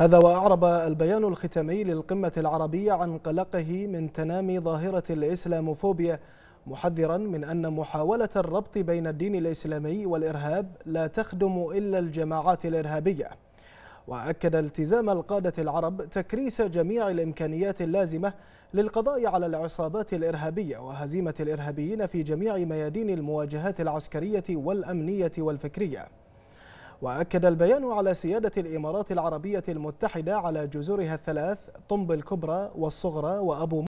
هذا وأعرب البيان الختامي للقمة العربية عن قلقه من تنامي ظاهرة الإسلاموفوبيا محذرا من أن محاولة الربط بين الدين الإسلامي والإرهاب لا تخدم إلا الجماعات الإرهابية وأكد التزام القادة العرب تكريس جميع الإمكانيات اللازمة للقضاء على العصابات الإرهابية وهزيمة الإرهابيين في جميع ميادين المواجهات العسكرية والأمنية والفكرية وأكد البيان على سيادة الإمارات العربية المتحدة على جزرها الثلاث طنب الكبرى والصغرى وأبو